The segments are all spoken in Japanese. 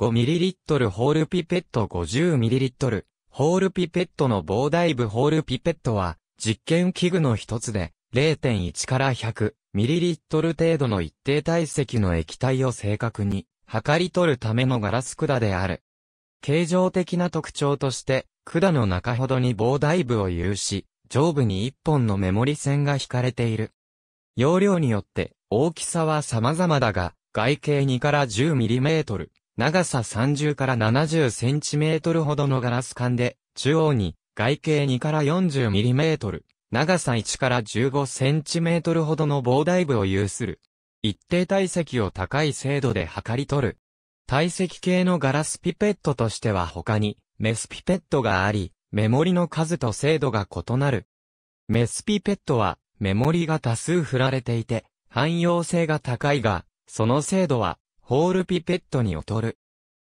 5ml ホールピペット 50ml ホールピペットの膨大部ホールピペットは実験器具の一つで0.1から 100ml 程度の一定体積の液体を正確に測り取るためのガラス管である。形状的な特徴として管の中ほどに膨大部を有し上部に一本のメモリ線が引かれている。容量によって大きさは様々だが外径2から 10mm、長さ30から70センチメートルほどのガラス管で、中央に外径2から40ミリメートル、長さ1から15センチメートルほどの膨大部を有する。一定体積を高い精度で測り取る。体積系のガラスピペットとしては他に、メスピペットがあり、メモリの数と精度が異なる。メスピペットは、メモリが多数振られていて、汎用性が高いが、その精度はホールピペットに劣る。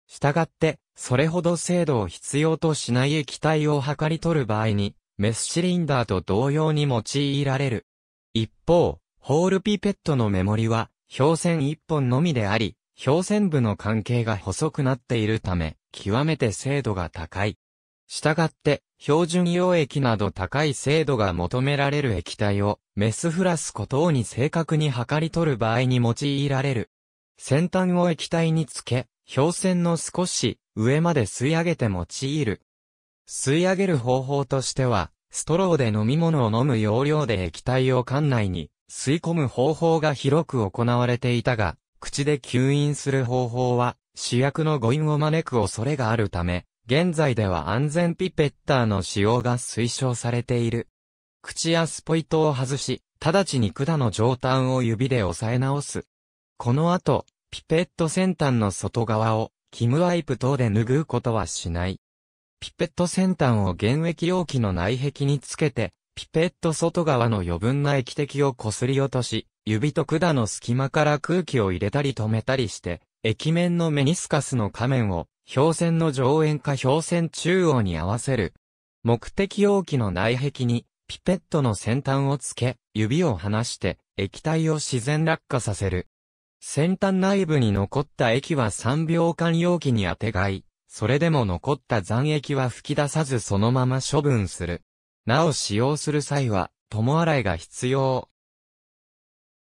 したがって、それほど精度を必要としない液体を測り取る場合に、メスシリンダーと同様に用いられる。一方、ホールピペットのメモリは、標線1本のみであり、標線部の関係が細くなっているため、極めて精度が高い。したがって、標準溶液など高い精度が求められる液体を、メスフラスコ等に正確に測り取る場合に用いられる。先端を液体につけ、表線の少し上まで吸い上げて用いる。吸い上げる方法としては、ストローで飲み物を飲む要領で液体を管内に吸い込む方法が広く行われていたが、口で吸引する方法は、主役の誤飲を招く恐れがあるため、現在では安全ピペッターの使用が推奨されている。口やスポイトを外し、直ちに管の上端を指で押さえ直す。この後、ピペット先端の外側を、キムワイプ等で拭うことはしない。ピペット先端を原液容器の内壁につけて、ピペット外側の余分な液滴をこすり落とし、指と管の隙間から空気を入れたり止めたりして、液面のメニスカスの仮面を、表線の上縁か表線中央に合わせる。目的容器の内壁に、ピペットの先端をつけ、指を離して、液体を自然落下させる。先端内部に残った液は3秒間容器に当てがい、それでも残った残液は吹き出さずそのまま処分する。なお使用する際は、共洗いが必要。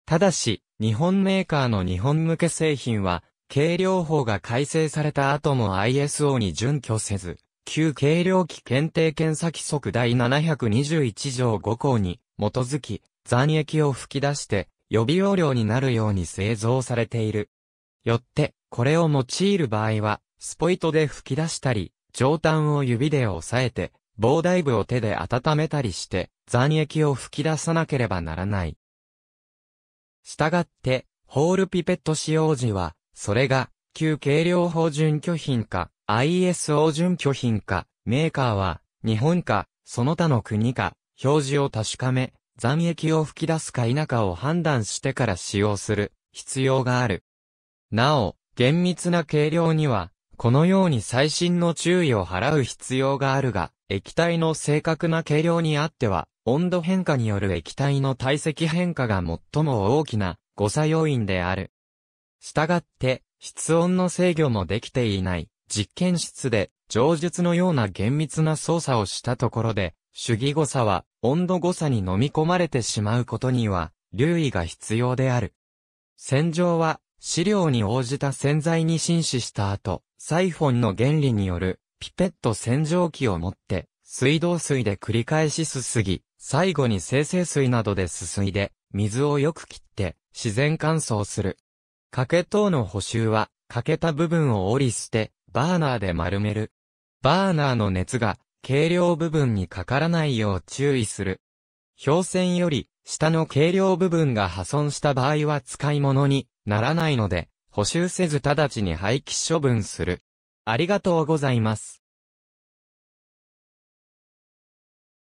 ただし、日本メーカーの日本向け製品は、軽量法が改正された後も ISO に準拠せず、旧軽量機検定検査規則第721条5項に基づき、残液を吹き出して、予備容量になるように製造されている。よって、これを用いる場合は、スポイトで吹き出したり、上端を指で押さえて、膨大部を手で温めたりして、残液を吹き出さなければならない。したがって、ホールピペット使用時は、それが、旧軽量法準拠品か、ISO 準拠品か、メーカーは、日本か、その他の国か、表示を確かめ、残液を吹き出すか否かを判断してから使用する必要がある。なお、厳密な計量には、このように最新の注意を払う必要があるが、液体の正確な計量にあっては、温度変化による液体の体積変化が最も大きな誤作要因である。したがって、室温の制御もできていない、実験室で、上述のような厳密な操作をしたところで、主義誤差は、温度誤差に飲み込まれてしまうことには、留意が必要である。洗浄は、資料に応じた洗剤に浸死した後、サイフォンの原理による、ピペット洗浄機を持って、水道水で繰り返しすすぎ、最後に生成水などですすいで、水をよく切って、自然乾燥する。かけ等の補修は、欠けた部分を折り捨て、バーナーで丸める。バーナーの熱が軽量部分にかからないよう注意する。標線より下の軽量部分が破損した場合は使い物にならないので、補修せず直ちに廃棄処分する。ありがとうございます。